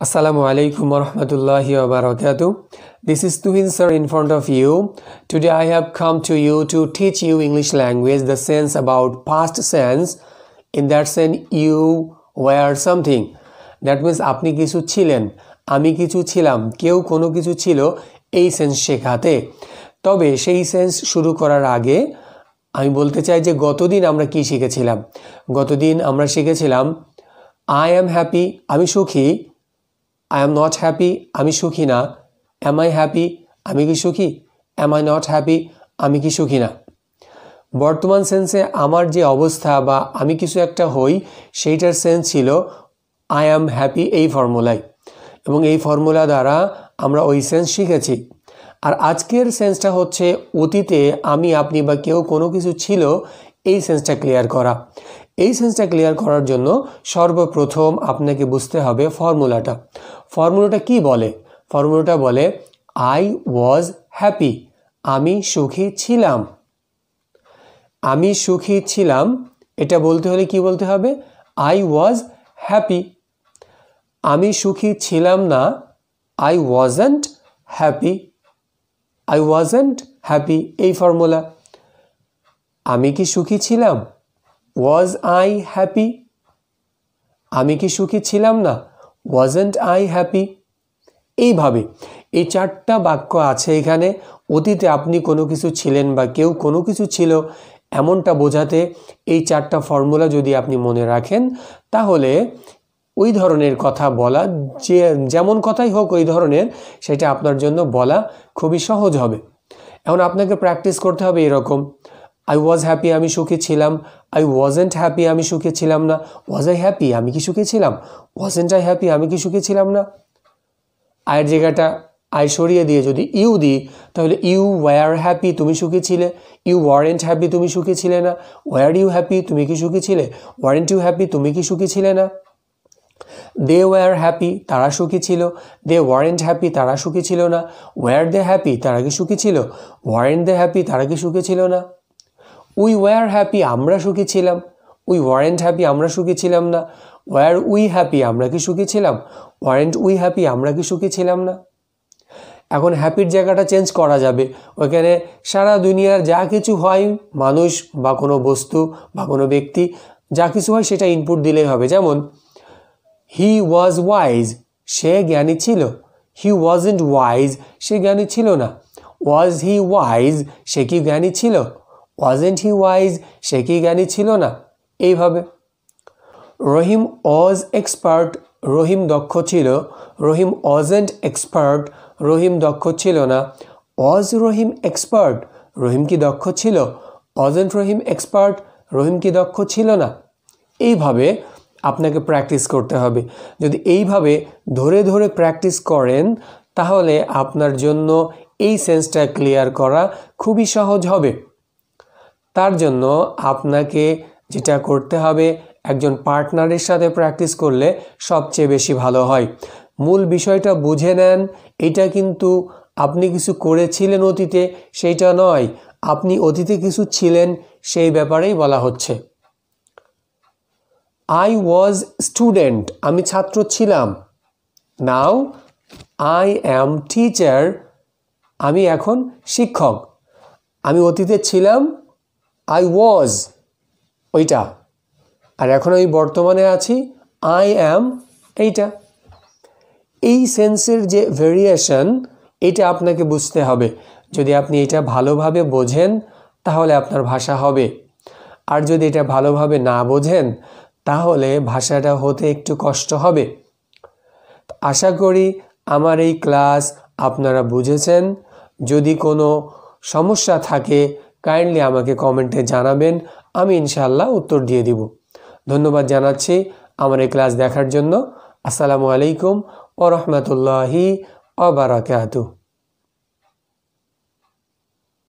Assalamu alaikum warahmatullahi wabarakatuh. This is Tuhin sir in front of you. Today I have come to you to teach you English language the sense about past sense. In that sense you were something. That means আপনি কিছু ছিলেন আমি কিছু ছিলাম কেউ কোনো কিছু ছিল এই সেন্স শেখাতে তবে সেই সেন্স শুরু করার আগে আমি বলতে চাই যে গতদিন আমরা কি শিখেছিলাম গতদিন আমরা শিখেছিলাম আই অ্যাম হ্যাপি আমি সুখী আই এম নট হ্যাপি আমি সুখী না অ্যাম আই হ্যাপি আমি কি সুখী অ্যাম আই নট হ্যাপি আমি কি সুখী না বর্তমান সেন্সে আমার যে অবস্থা বা আমি কিছু একটা হই সেইটার সেন্স ছিল আই অ্যাম হ্যাপি এই ফর্মুলায় এবং এই ফর্মুলা দ্বারা আমরা ওই সেন্স শিখেছি আর আজকের সেন্সটা হচ্ছে অতীতে আমি আপনি বা কেউ কোনো কিছু ছিল এই সেন্সটা ক্লিয়ার করা এই সেন্সটা ক্লিয়ার করার জন্য সর্বপ্রথম আপনাকে বুঝতে হবে ফর্মুলাটা ফর্মুলাটা কি বলে ফর্মুলাটা বলে আই ওয়াজ হ্যাপি আমি সুখী ছিলাম আমি সুখী ছিলাম এটা বলতে হলে কি বলতে হবে আই ওয়াজ হ্যাপি আমি সুখী ছিলাম না I wasn't happy I wasn't happy এই ফর্মুলা আমি কি সুখী ছিলাম ওয়াজ আই হ্যাপি আমি কি সুখী ছিলাম না ওয়াজেন্ট আই হ্যাপি এইভাবে এই চারটা বাক্য আছে এখানে অতীতে আপনি কোনো কিছু ছিলেন বা কেউ কোনো কিছু ছিল এমনটা বোঝাতে এই চারটা ফর্মুলা যদি আপনি মনে রাখেন তাহলে ওই ধরনের কথা বলা যে যেমন কথাই হোক ওই ধরনের সেটা আপনার জন্য বলা খুবই সহজ হবে এখন আপনাকে প্র্যাকটিস করতে হবে এরকম আই ওয়াজ হ্যাপি আমি সুখী ছিলাম আই ওয়াজেন্ট হ্যাপি আমি সুখে ছিলাম না ওয়াজ আই হ্যাপি আমি কি সুখে ছিলাম ওয়াজেন্ট আই হ্যাপি আমি কি সুখে ছিলাম না আয়ের জায়গাটা আয় সরিয়ে দিয়ে যদি ইউ দিই তাহলে ইউ ওয়ার হ্যাপি তুমি সুখী ছিলে ইউ ওয়ারেন্ট হ্যাপি তুমি সুখী ছিলে না ওয়ার ইউ হ্যাপি তুমি কি সুখী ছিলে ওয়ারেন্ট ইউ হ্যাপি তুমি কি সুখী ছিলে না দে ওয়ার হ্যাপি তারা সুখী ছিল দে ওয়ারেন্ট হ্যাপি তারা সুখী ছিল না ওয়ার দে হ্যাপি তারা কি সুখী ছিল ওয়ারেন্ট দে হ্যাপি তারা কি সুখী ছিল না উই ওয়ার হ্যাপি আমরা সুখী ছিলাম উই ওয়ারেন্ট হ্যাপি আমরা সুখী ছিলাম না ওয়ার উই হ্যাপি আমরা কি সুখী ছিলাম ওয়ারেন্ট উই হ্যাপি আমরা কি সুখী ছিলাম না এখন হ্যাপির জায়গাটা চেঞ্জ করা যাবে ওইখানে সারা দুনিয়ার যা কিছু হয় মানুষ বা কোনো বস্তু বা কোনো ব্যক্তি যা কিছু হয় সেটা ইনপুট দিলেই হবে যেমন হি ওয়াজ ওয়াইজ সে জ্ঞানী ছিল হি ওয়াজ ওয়াইজ সে জ্ঞানী ছিল না ওয়াজ হি ওয়াইজ সে কি জ্ঞানী ছিল ওয়াজেন্ট হি ওয়াইজ সে কি জ্ঞানী ছিল না এইভাবে রহিম ওয়াজ এক্সপার্ট রহিম দক্ষ ছিল রহিম ওয়াজেন্ট এক্সপার্ট রহিম দক্ষ ছিল না ওয়াজ রহিম এক্সপার্ট রহিম কি দক্ষ ছিল ওয়াজেন্ট রহিম এক্সপার্ট রহিম কি দক্ষ ছিল না এইভাবে আপনাকে প্র্যাকটিস করতে হবে যদি এইভাবে ধরে ধরে প্র্যাকটিস করেন তাহলে আপনার জন্য এই সেন্সটা ক্লিয়ার করা খুবই সহজ হবে তার জন্য আপনাকে যেটা করতে হবে একজন পার্টনারের সাথে প্র্যাকটিস করলে সবচেয়ে বেশি ভালো হয় মূল বিষয়টা বুঝে নেন এটা কিন্তু আপনি কিছু করেছিলেন অতীতে সেইটা নয় আপনি অতীতে কিছু ছিলেন সেই ব্যাপারেই বলা হচ্ছে আই ওয়াজ স্টুডেন্ট আমি ছাত্র ছিলাম নাও আই অ্যাম টিচার আমি এখন শিক্ষক আমি অতীতে ছিলাম আই ওয়াজ ওইটা আর এখন আমি বর্তমানে আছি আই অ্যাম এইটা এই সেন্সের যে ভেরিয়েশন এটা আপনাকে বুঝতে হবে যদি আপনি এটা ভালোভাবে বোঝেন তাহলে আপনার ভাষা হবে আর যদি এটা ভালোভাবে না বোঝেন তাহলে ভাষাটা হতে একটু কষ্ট হবে আশা করি আমার এই ক্লাস আপনারা বুঝেছেন যদি কোনো সমস্যা থাকে কাইন্ডলি আমাকে কমেন্টে জানাবেন আমি ইনশাল্লাহ উত্তর দিয়ে দিব ধন্যবাদ জানাচ্ছি আমার এই ক্লাস দেখার জন্য আসসালামু আলাইকুম ও রহমতুল্লাহি অবরাকাতু